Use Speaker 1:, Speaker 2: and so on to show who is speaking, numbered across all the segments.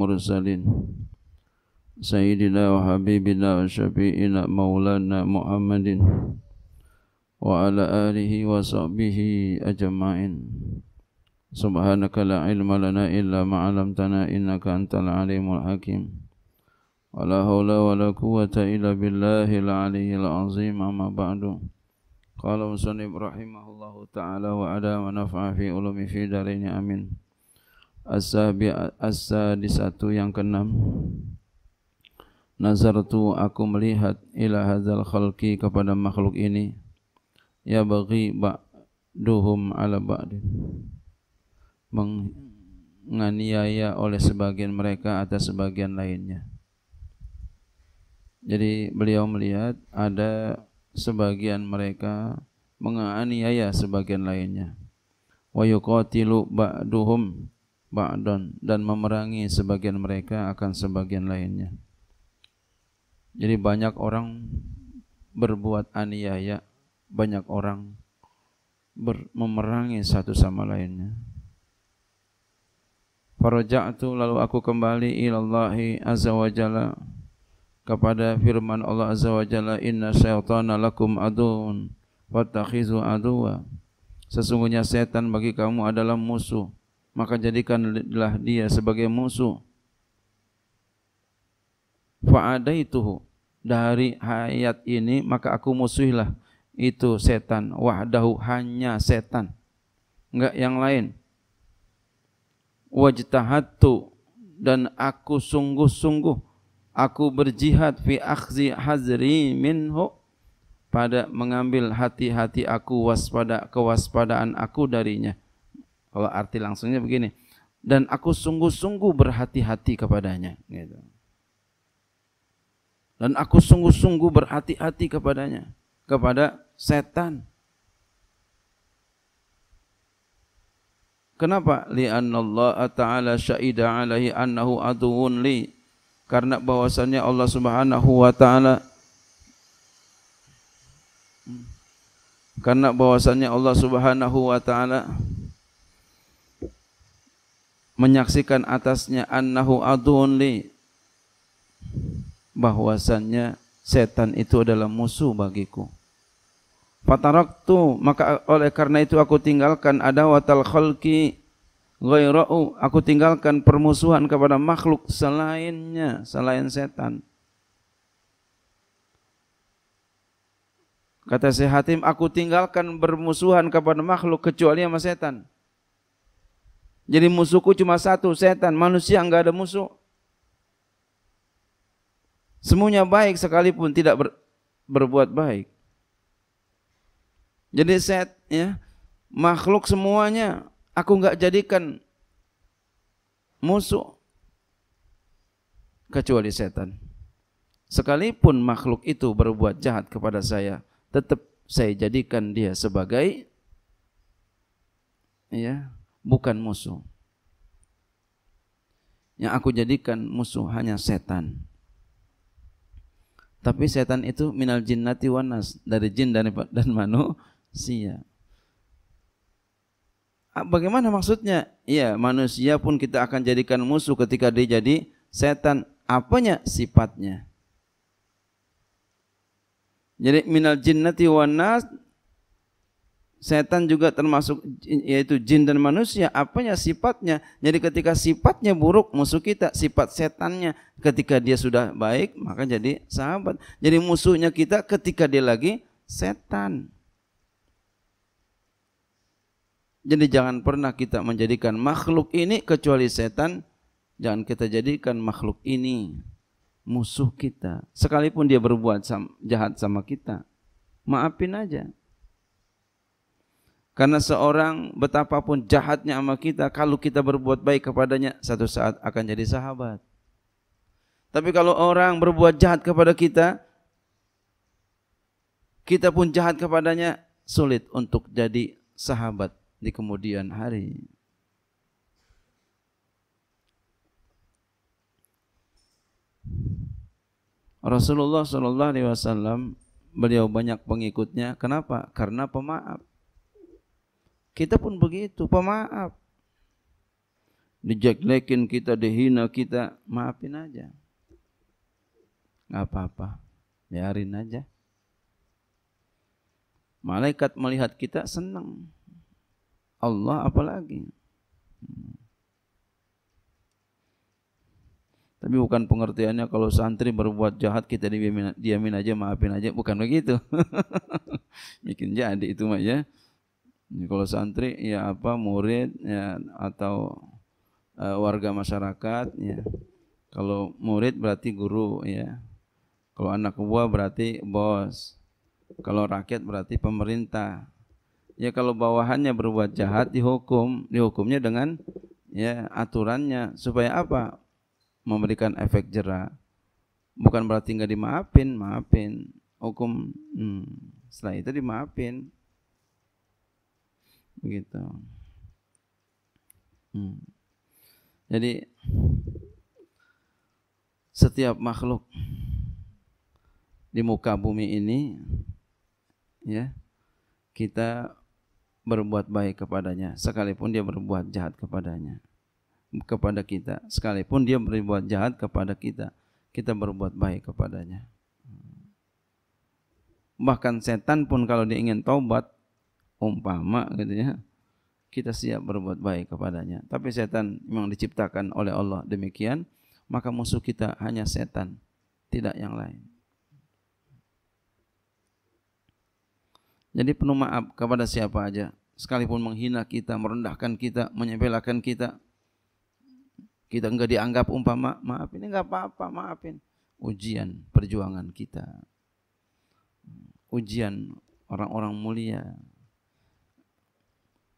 Speaker 1: mursalin Sayyidina wa habibina wa syafi'ina maulana muhammadin Wa ala alihi wa sahbihi ajamain Subhanaka illa ma'alamtana innaka anta alimul hakim Wa la hawla wa billahi la'alihi la'azim amma ba'du Qala wa sallim ta'ala wa ada wa fi ulumi fi amin Asabi di satu yang keenam. Nazar tu aku melihat ila hadzal khalqi kepada makhluk ini. Ya bagi ba'duhum ala ba'din. Menganiaya oleh sebagian mereka atas sebagian lainnya. Jadi beliau melihat ada sebagian mereka menganiaya sebagian lainnya. Wa yuqatilu ba'duhum ba'dan dan memerangi sebagian mereka akan sebagian lainnya. Jadi banyak orang berbuat aniaya, banyak orang ber memerangi satu sama lainnya. Faraja'tu lalu aku kembali ilallahi azza wa jalla kepada firman Allah azza wa jalla inna syaitana lakum adun fattakhizu aduwa sesungguhnya setan bagi kamu adalah musuh maka jadikanlah dia sebagai musuh fa'adaituhu dari hayat ini maka aku musuhilah itu setan wahdahu hanya setan enggak yang lain wajtahattu dan aku sungguh-sungguh aku berjihad fi akhzi hazri minhu pada mengambil hati-hati aku waspada kewaspadaan aku darinya kalau arti langsungnya begini, dan aku sungguh-sungguh berhati-hati kepadanya. Gitu. Dan aku sungguh-sungguh berhati-hati kepadanya, kepada setan. Kenapa? Li'anna Allah Ta'ala syaida alaihi annahu aduun li. Karena bahwasannya Allah Subhanahu wa taala karena bahwasannya Allah Subhanahu wa taala menyaksikan atasnya annahu adun li bahwasannya setan itu adalah musuh bagiku. Fataraktu maka oleh karena itu aku tinggalkan adawatal khalqi ghairau aku tinggalkan permusuhan kepada makhluk selainnya selain setan. Kata si Hatim, aku tinggalkan bermusuhan kepada makhluk kecuali sama setan. Jadi musuhku cuma satu, setan. Manusia enggak ada musuh. Semuanya baik sekalipun tidak ber, berbuat baik. Jadi set ya, makhluk semuanya aku enggak jadikan musuh kecuali setan. Sekalipun makhluk itu berbuat jahat kepada saya, tetap saya jadikan dia sebagai ya bukan musuh. Yang aku jadikan musuh hanya setan. Tapi setan itu minal jinnati wanas dari jin dan dan manusia. Ah, bagaimana maksudnya? Ya, manusia pun kita akan jadikan musuh ketika dia jadi setan. Apanya sifatnya? Jadi minal jinnati wanas Setan juga termasuk yaitu jin dan manusia. Apanya sifatnya? Jadi ketika sifatnya buruk musuh kita, sifat setannya ketika dia sudah baik maka jadi sahabat. Jadi musuhnya kita ketika dia lagi setan. Jadi jangan pernah kita menjadikan makhluk ini kecuali setan. Jangan kita jadikan makhluk ini musuh kita. Sekalipun dia berbuat jahat sama kita. Maafin aja. Karena seorang betapapun jahatnya sama kita, kalau kita berbuat baik kepadanya, satu saat akan jadi sahabat. Tapi kalau orang berbuat jahat kepada kita, kita pun jahat kepadanya, sulit untuk jadi sahabat di kemudian hari. Rasulullah SAW beliau banyak pengikutnya. Kenapa? Karena pemaaf. Kita pun begitu, pemaaf. Dijelekin kita, dihina kita, maafin aja. Gak apa-apa, biarin aja. Malaikat melihat kita senang. Allah apalagi. Tapi bukan pengertiannya kalau santri berbuat jahat kita diamin, aja maafin aja bukan begitu. Bikin jadi itu mah ya. Kalau santri ya apa murid ya atau uh, warga masyarakat ya. Kalau murid berarti guru ya. Kalau anak buah berarti bos. Kalau rakyat berarti pemerintah. Ya kalau bawahannya berbuat jahat dihukum, dihukumnya dengan ya aturannya supaya apa? Memberikan efek jerah. Bukan berarti nggak dimaafin, maafin. Hukum hmm. setelah itu dimaafin begitu hmm. jadi setiap makhluk di muka bumi ini ya kita berbuat baik kepadanya sekalipun dia berbuat jahat kepadanya kepada kita sekalipun dia berbuat jahat kepada kita kita berbuat baik kepadanya bahkan setan pun kalau dia ingin taubat umpama gitu ya kita siap berbuat baik kepadanya tapi setan memang diciptakan oleh Allah demikian maka musuh kita hanya setan tidak yang lain jadi penuh maaf kepada siapa aja sekalipun menghina kita merendahkan kita menyepelekan kita kita enggak dianggap umpama maaf ini enggak apa-apa maafin ujian perjuangan kita ujian orang-orang mulia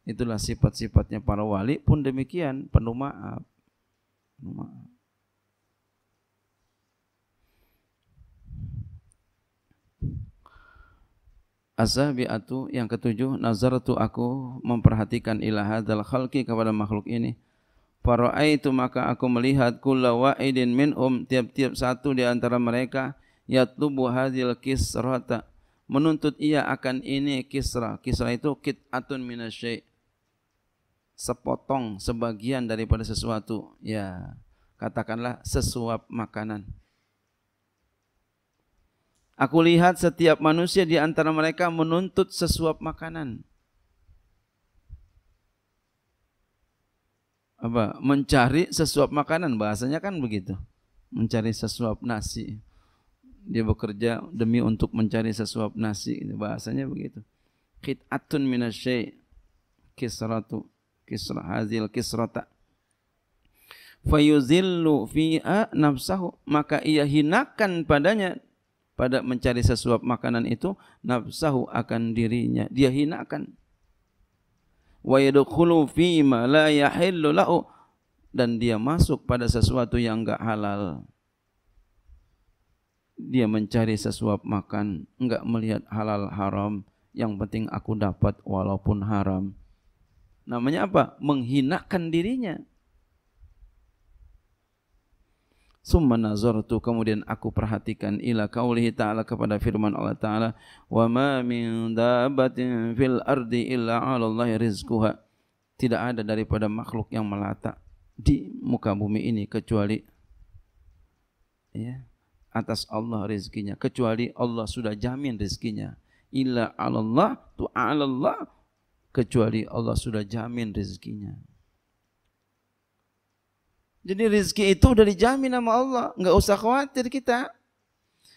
Speaker 1: Itulah sifat-sifatnya para wali pun demikian penuh maaf. Penuh maaf. az yang ketujuh nazartu aku memperhatikan ila hadzal khalqi kepada makhluk ini. itu maka aku melihat kulla wa'idin minhum tiap-tiap satu di antara mereka yatlubu hadzal kisrata menuntut ia akan ini kisra. Kisra itu kit'atun minasyai' sepotong sebagian daripada sesuatu ya katakanlah sesuap makanan Aku lihat setiap manusia di antara mereka menuntut sesuap makanan. Apa? Mencari sesuap makanan bahasanya kan begitu. Mencari sesuap nasi. Dia bekerja demi untuk mencari sesuap nasi bahasanya begitu. Qit'atun minasyai' kisratu kisra hazil kisrata fayuzillu fi'a nafsahu maka ia hinakan padanya pada mencari sesuap makanan itu nafsahu akan dirinya dia hinakan wa yadkhulu fi ma la yahillu lahu dan dia masuk pada sesuatu yang enggak halal dia mencari sesuap makan enggak melihat halal haram yang penting aku dapat walaupun haram Namanya apa? Menghinakan dirinya. Summa nazartu kemudian aku perhatikan ila kaulihi ta'ala kepada firman Allah ta'ala wa ma min dabatin fil ardi illa 'ala Allahi rizquha. Tidak ada daripada makhluk yang melata di muka bumi ini kecuali ya atas Allah rezekinya kecuali Allah sudah jamin rezekinya illa 'ala Allah tu 'ala Allah kecuali Allah sudah jamin rezekinya. Jadi rezeki itu udah dijamin sama Allah, nggak usah khawatir kita.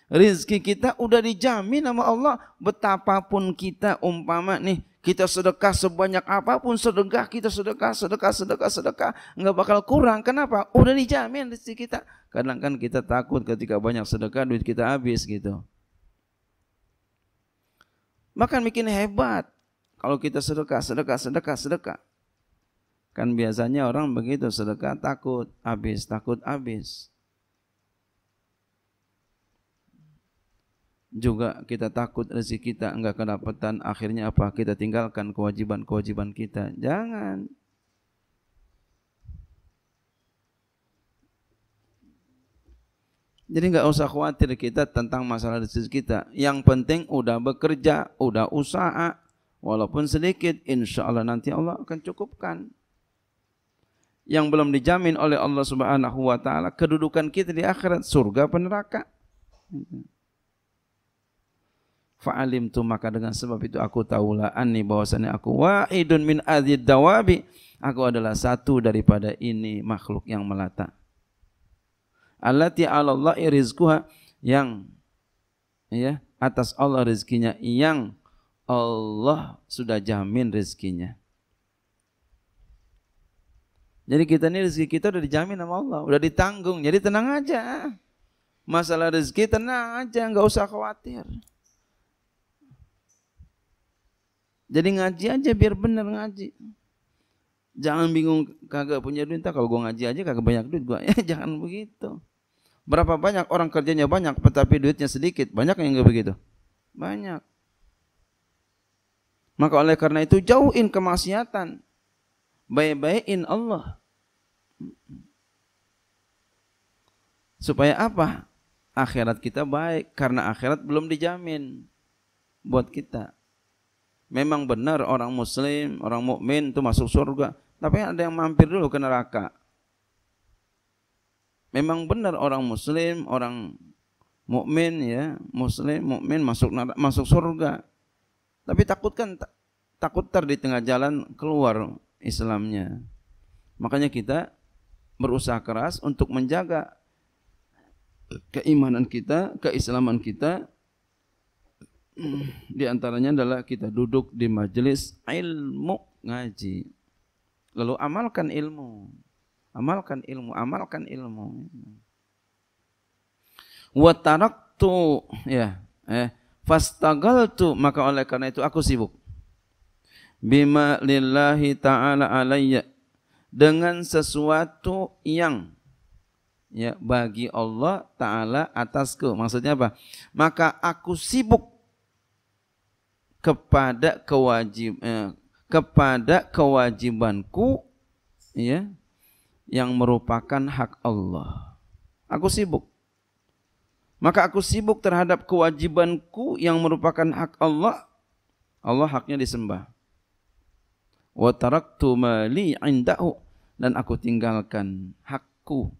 Speaker 1: Rizki kita udah dijamin sama Allah. Betapapun kita umpama nih, kita sedekah sebanyak apapun, sedekah kita sedekah, sedekah, sedekah, sedekah. Nggak bakal kurang. Kenapa? Udah dijamin rezeki kita. Kadang kan kita takut ketika banyak sedekah, duit kita habis gitu. bahkan bikin hebat. Kalau kita sedekah, sedekah, sedekah, sedekah. Kan biasanya orang begitu sedekah takut habis, takut habis. Juga kita takut rezeki kita enggak kedapatan, akhirnya apa? Kita tinggalkan kewajiban-kewajiban kita. Jangan. Jadi enggak usah khawatir kita tentang masalah rezeki kita. Yang penting udah bekerja, udah usaha, Walaupun sedikit, insya Allah nanti Allah akan cukupkan. Yang belum dijamin oleh Allah Subhanahu wa taala kedudukan kita di akhirat surga peneraka. Fa'alim tu maka dengan sebab itu aku tahulah anni bahwasanya aku wa'idun min adzid dawabi. Aku adalah satu daripada ini makhluk yang melata. Allati 'ala Allah rizquha yang ya atas Allah rezekinya yang Allah sudah jamin rezekinya. Jadi kita ini rezeki kita udah dijamin sama Allah, udah ditanggung. Jadi tenang aja. Masalah rezeki tenang aja, nggak usah khawatir. Jadi ngaji aja biar bener ngaji. Jangan bingung kagak punya duit. tak kalau gua ngaji aja kagak banyak duit gua. Ya jangan begitu. Berapa banyak orang kerjanya banyak tetapi duitnya sedikit. Banyak yang enggak begitu? Banyak. Maka oleh karena itu jauhin kemaksiatan. Baik-baikin Allah. Supaya apa? Akhirat kita baik karena akhirat belum dijamin buat kita. Memang benar orang muslim, orang mukmin itu masuk surga, tapi ada yang mampir dulu ke neraka. Memang benar orang muslim, orang mukmin ya, muslim, mukmin masuk masuk surga, tapi takut kan takut ter di tengah jalan keluar Islamnya. Makanya kita berusaha keras untuk menjaga keimanan kita, keislaman kita. Di antaranya adalah kita duduk di majelis ilmu ngaji. Lalu amalkan ilmu. Amalkan ilmu, amalkan ilmu. Wa taraktu ya, eh fastagaltu maka oleh karena itu aku sibuk bima lillahi ta'ala alayya dengan sesuatu yang ya bagi Allah taala atasku maksudnya apa maka aku sibuk kepada kewajib eh, kepada kewajibanku ya yang merupakan hak Allah aku sibuk maka aku sibuk terhadap kewajibanku yang merupakan hak Allah. Allah haknya disembah. Wa taraktu mali indahu dan aku tinggalkan hakku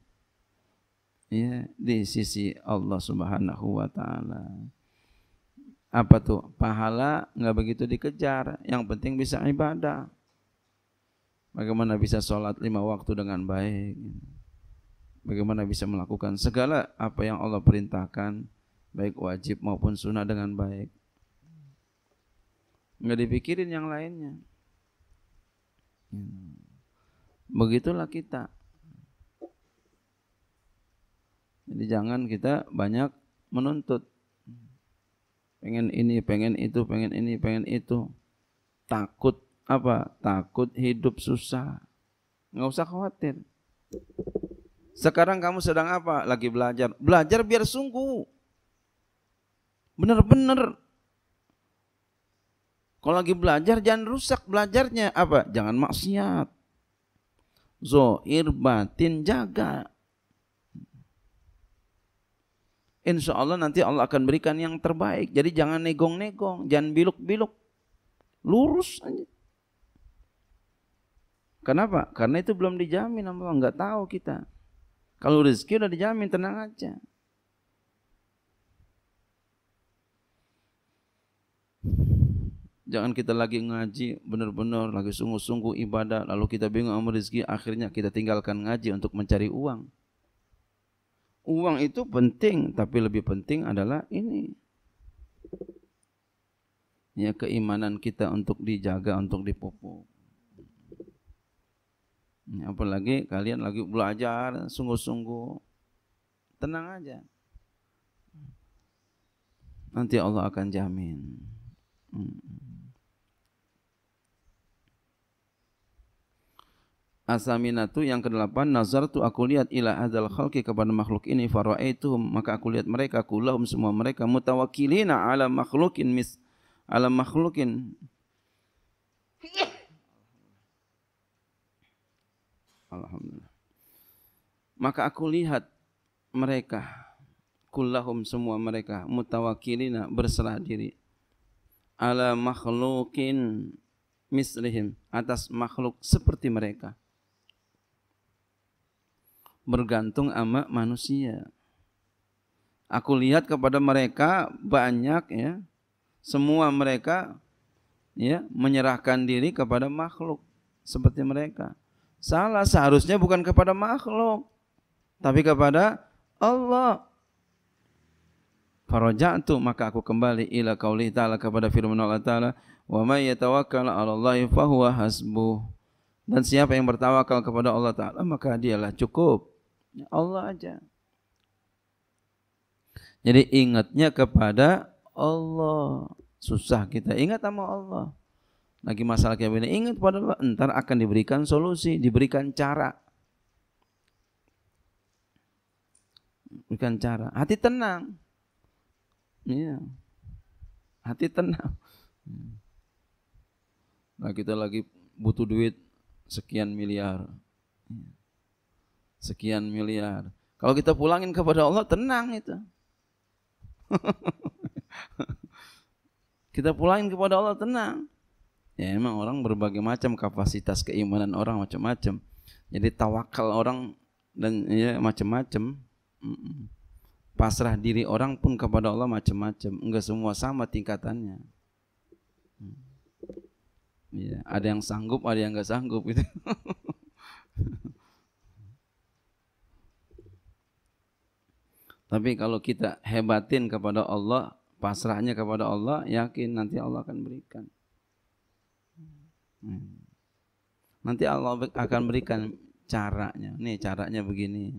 Speaker 1: ya di sisi Allah Subhanahu wa taala. Apa tuh? Pahala nggak begitu dikejar, yang penting bisa ibadah. Bagaimana bisa sholat lima waktu dengan baik bagaimana bisa melakukan segala apa yang Allah perintahkan baik wajib maupun sunnah dengan baik nggak dipikirin yang lainnya begitulah kita jadi jangan kita banyak menuntut pengen ini pengen itu pengen ini pengen itu takut apa takut hidup susah nggak usah khawatir sekarang kamu sedang apa? Lagi belajar. Belajar biar sungguh. Benar-benar. Kalau lagi belajar jangan rusak belajarnya. Apa? Jangan maksiat. Zohir batin jaga. Insya Allah nanti Allah akan berikan yang terbaik. Jadi jangan negong-negong, jangan biluk-biluk. Lurus aja. Kenapa? Karena itu belum dijamin Allah, nggak tahu kita. Kalau rezeki udah dijamin, tenang aja. Jangan kita lagi ngaji benar-benar lagi sungguh-sungguh ibadah lalu kita bingung sama rezeki akhirnya kita tinggalkan ngaji untuk mencari uang. Uang itu penting tapi lebih penting adalah ini. Ya keimanan kita untuk dijaga untuk dipupuk. Ya, apalagi kalian lagi belajar sungguh-sungguh. Tenang aja. Nanti Allah akan jamin. Asaminatu yang kedelapan nazar tu aku lihat ila adal khalqi kepada makhluk ini itu maka aku lihat mereka kulahum semua mereka na ala makhlukin mis ala makhlukin Alhamdulillah. Maka aku lihat mereka kullahum semua mereka mutawakilina berserah diri ala makhlukin mislihim atas makhluk seperti mereka bergantung sama manusia aku lihat kepada mereka banyak ya semua mereka ya menyerahkan diri kepada makhluk seperti mereka Salah seharusnya bukan kepada makhluk tapi kepada Allah. Faraja'tu maka aku kembali ila qauli ta'ala kepada firman Allah ta'ala wa may yatawakkal 'ala Allah fa huwa hasbu. Dan siapa yang bertawakal kepada Allah taala maka dialah cukup. Ya Allah aja. Jadi ingatnya kepada Allah. Susah kita ingat sama Allah. lagi masalah kayak begini ingat pada entar akan diberikan solusi diberikan cara diberikan cara hati tenang iya hati tenang nah kita lagi butuh duit sekian miliar iya. sekian miliar kalau kita pulangin kepada Allah tenang itu kita pulangin kepada Allah tenang Ya emang orang berbagai macam kapasitas keimanan orang macam-macam. Jadi tawakal orang dan ya macam-macam. Pasrah diri orang pun kepada Allah macam-macam. Enggak semua sama tingkatannya. Mm. Ya, ada yang sanggup, ada yang enggak sanggup itu. Tapi kalau kita hebatin kepada Allah, pasrahnya kepada Allah, yakin nanti Allah akan berikan. Hmm. Nanti Allah akan berikan caranya. Nih caranya begini.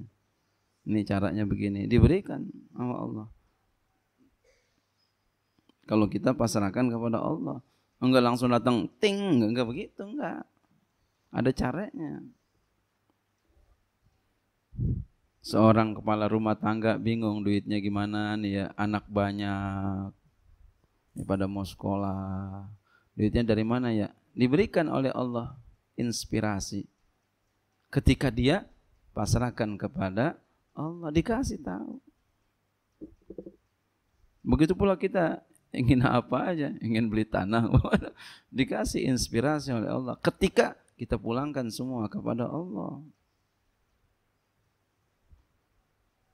Speaker 1: Nih caranya begini. Diberikan sama Allah. Kalau kita pasrahkan kepada Allah. Enggak langsung datang ting. Enggak, enggak begitu. Enggak. Ada caranya. Seorang kepala rumah tangga bingung duitnya gimana nih ya. Anak banyak. Ya, pada mau sekolah. Duitnya dari mana ya? diberikan oleh Allah inspirasi ketika dia pasrahkan kepada Allah dikasih tahu begitu pula kita ingin apa aja ingin beli tanah dikasih inspirasi oleh Allah ketika kita pulangkan semua kepada Allah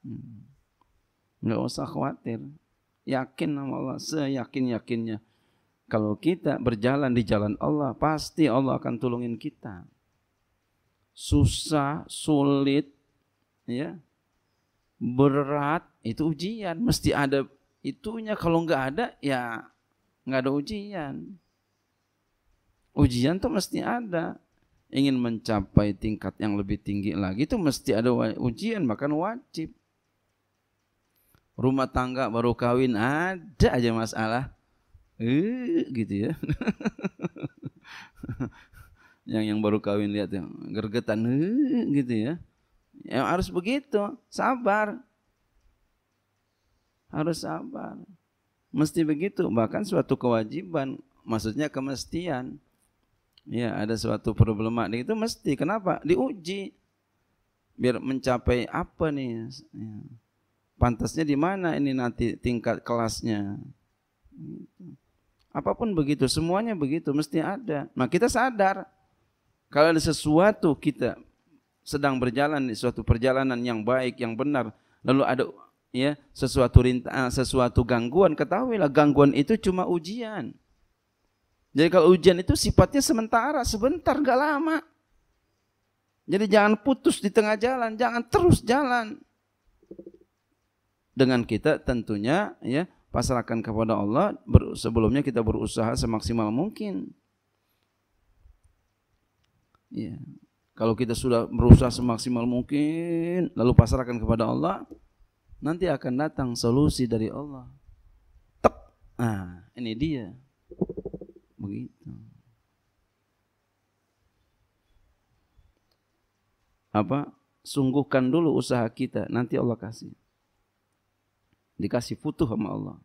Speaker 1: hmm. nggak usah khawatir yakin sama Allah seyakin yakinnya kalau kita berjalan di jalan Allah, pasti Allah akan tolongin kita. Susah, sulit, ya berat itu ujian mesti ada itunya kalau nggak ada ya nggak ada ujian ujian tuh mesti ada ingin mencapai tingkat yang lebih tinggi lagi itu mesti ada ujian bahkan wajib rumah tangga baru kawin ada aja masalah eh gitu ya yang yang baru kawin lihat yang gergetan eh gitu ya ya harus begitu sabar harus sabar mesti begitu bahkan suatu kewajiban maksudnya kemestian ya ada suatu problematik itu mesti kenapa diuji biar mencapai apa nih ya. pantasnya di mana ini nanti tingkat kelasnya gitu. Apapun begitu, semuanya begitu, mesti ada. Nah kita sadar, kalau ada sesuatu kita sedang berjalan di suatu perjalanan yang baik, yang benar, lalu ada ya sesuatu rintangan, eh, sesuatu gangguan, ketahuilah gangguan itu cuma ujian. Jadi kalau ujian itu sifatnya sementara, sebentar, gak lama. Jadi jangan putus di tengah jalan, jangan terus jalan. Dengan kita tentunya ya pasrahkan kepada Allah sebelumnya kita berusaha semaksimal mungkin ya kalau kita sudah berusaha semaksimal mungkin lalu pasrahkan kepada Allah nanti akan datang solusi dari Allah tep nah ini dia begitu apa sungguhkan dulu usaha kita nanti Allah kasih dikasih futuh sama Allah.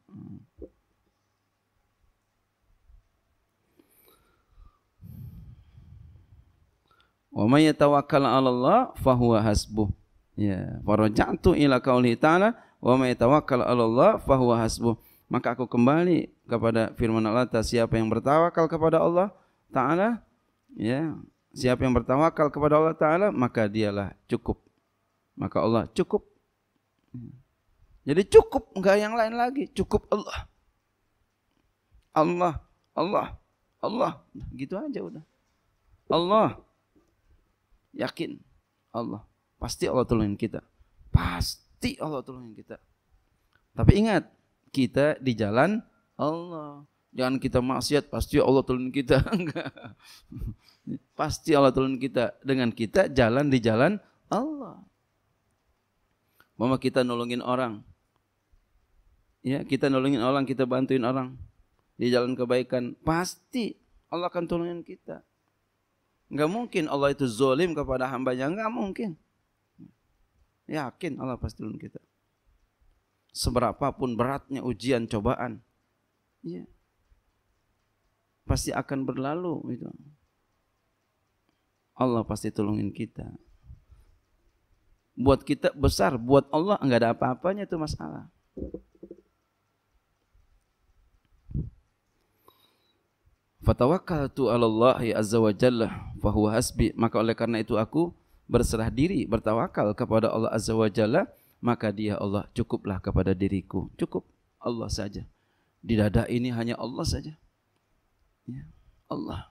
Speaker 1: Wa may yatawakkal 'ala Allah fa huwa hasbuh. Ya, faraja'tu ila qauli ta'ala wa may yatawakkal 'ala Allah fa huwa hasbuh. Maka aku kembali kepada firman Allah Ta'ala siapa yang bertawakal kepada Allah Ta'ala ya, siapa yang bertawakal kepada Allah Ta'ala maka dialah cukup. Maka Allah cukup. Jadi cukup, enggak yang lain lagi. Cukup Allah. Allah, Allah, Allah. Gitu aja udah. Allah. Yakin. Allah. Pasti Allah tolongin kita. Pasti Allah tolongin kita. Tapi ingat, kita di jalan Allah. Jangan kita maksiat, pasti Allah tolongin kita. Enggak. Pasti Allah tolongin kita. Dengan kita jalan di jalan Allah. Mama kita nolongin orang, ya kita nolongin orang, kita bantuin orang di jalan kebaikan, pasti Allah akan tolongin kita. Enggak mungkin Allah itu zolim kepada hambanya, enggak mungkin. Yakin Allah pasti tolong kita. Seberapapun beratnya ujian cobaan, ya, pasti akan berlalu gitu. Allah pasti tolongin kita. Buat kita besar, buat Allah enggak ada apa-apanya itu masalah. Fatawakal tu Allah ya azza Wajalla, jalla fahu hasbi maka oleh karena itu aku berserah diri bertawakal kepada Allah azza Wajalla. maka dia Allah cukuplah kepada diriku cukup Allah saja di dada ini hanya Allah saja ya Allah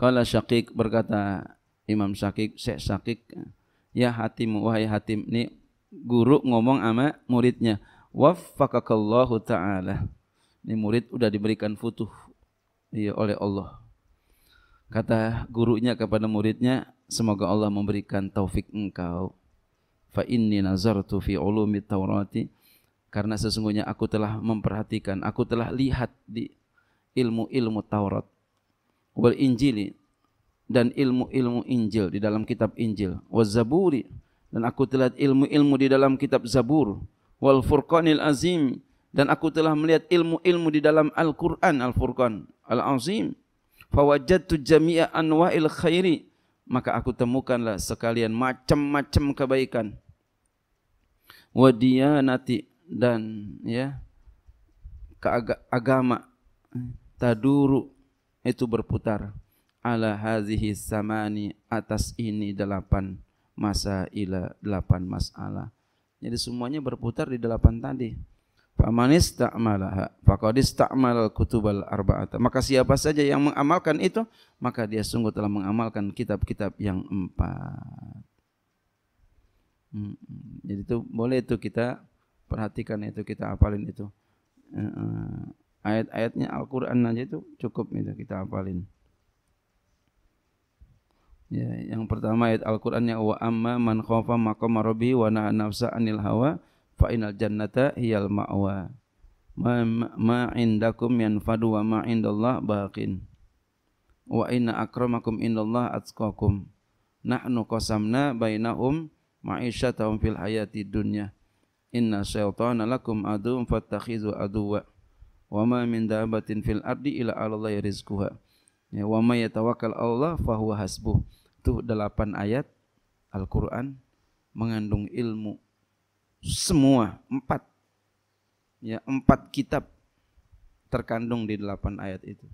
Speaker 1: Kalau Syakik berkata Imam Syakik, Syekh Syakik, ya hatimu wahai hatim ni guru ngomong sama muridnya. Waffaqakallahu ta'ala. Ini murid udah diberikan futuh iya, oleh Allah. Kata gurunya kepada muridnya, semoga Allah memberikan taufik engkau. Fa inni nazartu fi ulumi taurati. Karena sesungguhnya aku telah memperhatikan, aku telah lihat di ilmu-ilmu Taurat. Wal Injili dan ilmu-ilmu Injil di dalam kitab Injil. Wal Zaburi dan aku telah ilmu-ilmu di dalam kitab Zabur wal furqanil azim dan aku telah melihat ilmu-ilmu di dalam Al-Qur'an Al-Furqan Al-Azim fawajadtu jami'a anwa'il khairi maka aku temukanlah sekalian macam-macam kebaikan wa diyanati dan ya keagama taduru itu berputar ala hazihi samani atas ini delapan masa ila delapan masalah jadi semuanya berputar di delapan tadi. tak Famanis ta'malaha tak malah kutubal arba'at. Maka siapa saja yang mengamalkan itu, maka dia sungguh telah mengamalkan kitab-kitab yang empat. Hmm. Jadi itu boleh itu kita perhatikan itu kita apalin itu. Ayat-ayatnya Al-Qur'an aja itu cukup itu kita apalin. Ya, yang pertama ayat al ya wa amma man khafa maqama rabbi wa naha nafsa anil hawa fa inal jannata hiyal ma'wa. Ma, ma indakum yanfadu wa ma indallah baqin. Wa inna akramakum indallah atqakum. Nahnu qasamna bainahum ma'isyatahum fil hayati dunya. Inna syaitana lakum adum fattakhizu aduwa Wa ma min dabatin fil ardi ila 'ala rizquha. Ya, wa may yatawakkal Allah fahuwa hasbuh itu delapan ayat Al-Quran mengandung ilmu semua empat ya empat kitab terkandung di delapan ayat itu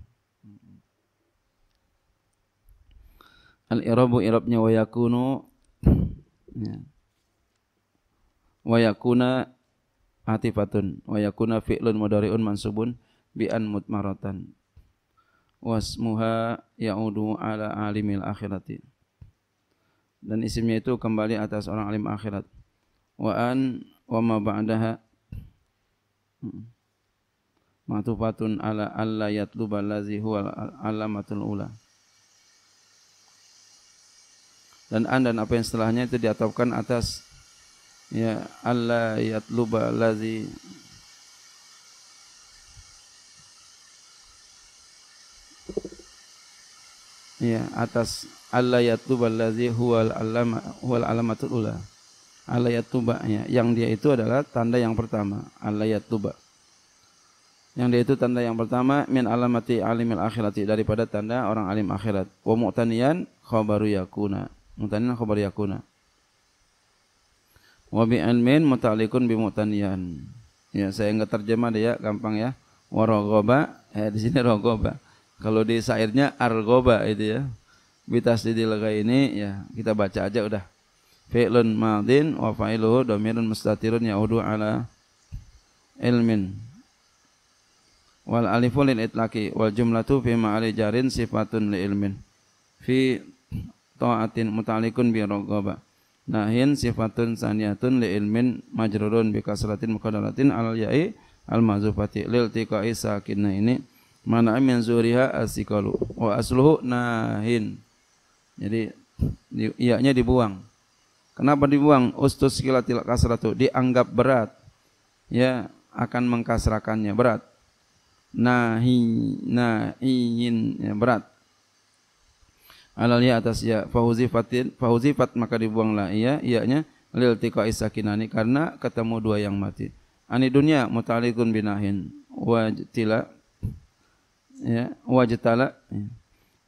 Speaker 1: al-irabu irabnya wa yakunu ya. wa yakuna atifatun wa yakuna fi'lun mudari'un mansubun bi'an mutmaratan wasmuha ya'udu ala alimil akhirati dan isimnya itu kembali atas orang alim akhirat. Wa an wa ma ba'daha. Hmm. Matufatun ala alla yatluba allazi huwa alamatul ula. Dan an dan apa yang setelahnya itu diatapkan atas ya alla yatluba allazi ya atas Allah yatubal ladzi huwal alama huwal alamatul ula. Allah ya yang dia itu adalah tanda yang pertama, Allah yatuba. Yang dia itu tanda yang pertama min alamati alimil akhirati daripada tanda orang alim akhirat. Wa mu'taniyan khabaru yakuna. Mu'taniyan khabaru yakuna. Wa bi almin muta'alliqun bi mu'taniyan. Ya, saya enggak terjemah dia gampang ya. Wa eh, di sini ragaba. Kalau di syairnya argoba itu ya. Bitas didilaga ini ya kita baca aja udah. Fi'lun madin wa fa'iluhu dhamirun mustatirun yaudu ala ilmin. Wal alifu lil itlaqi wal jumlatu fi ma'ali jarin sifatun li ilmin. Fi ta'atin mutalikun bi rogoba Nahin sifatun saniyatun li ilmin majrurun bi kasratin muqaddaratin al ya'i al mazufati lil tiqa'i sakinna ini Mana min zuriha asikalu wa asluhu nahin. Jadi di, iaknya dibuang. Kenapa dibuang? Ustus kilatil kasratu dianggap berat. Ya, akan mengkasrakannya berat. Nahi nahin ya, berat. Alal ya atas ya fahuzifatin fahuzifat maka dibuanglah iya iaknya lil tiqa isakinani karena ketemu dua yang mati. Ani dunia mutalikun binahin wajtila ya wajtala ya.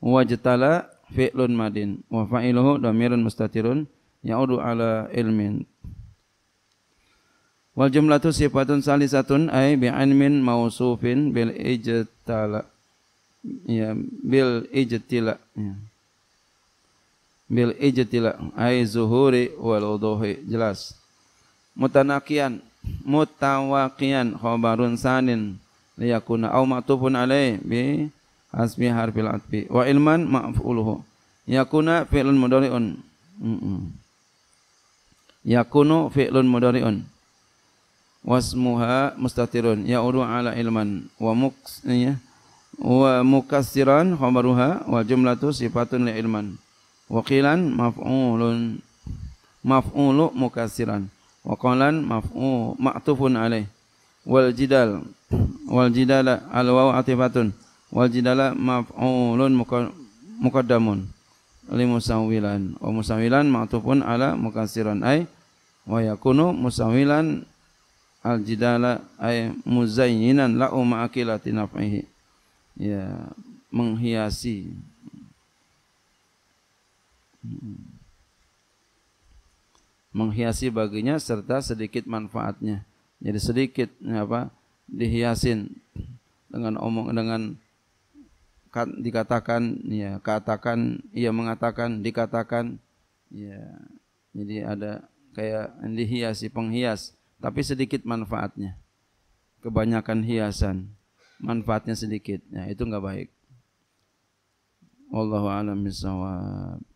Speaker 1: wajtala fi'lun madin wa fa'iluhu dhamirun mustatirun ya'udu ala ilmin wal jumlatu sifatun salisatun ay bi'ilmin mausufin bil ijtala ya bil ijtila ya. bil ijtila ay zuhuri wal wuduhi jelas mutanakian mutawakian khabarun sanin liyakuna au ma'tufun alaih bi hasbi harfil atfi wa ilman ma'fuluhu yakuna fi'lun mudhari'un mm -mm. yakunu fi'lun mudhari'un wasmuha mustatirun ya'udu ala ilman wa muks ya, wa mukassiran khabaruha wa jumlatu sifatun li ilman wa qilan maf'ulun maf'ulu mukassiran wa qalan maf'u ma'tufun alaih wal jidal wal jidala al ati atifatun wal jidala maf'ulun muqaddamun li musawilan wa musawilan ma'tufun ala mukasiran ay wa yakunu musawilan al jidala ay muzayyinan la umma akilati naf'ihi ya menghiasi menghiasi baginya serta sedikit manfaatnya jadi sedikit apa dihiasin dengan omong dengan dikatakan ya katakan ia mengatakan dikatakan ya jadi ada kayak dihiasi penghias tapi sedikit manfaatnya kebanyakan hiasan manfaatnya sedikit ya itu enggak baik wallahu alam bisawab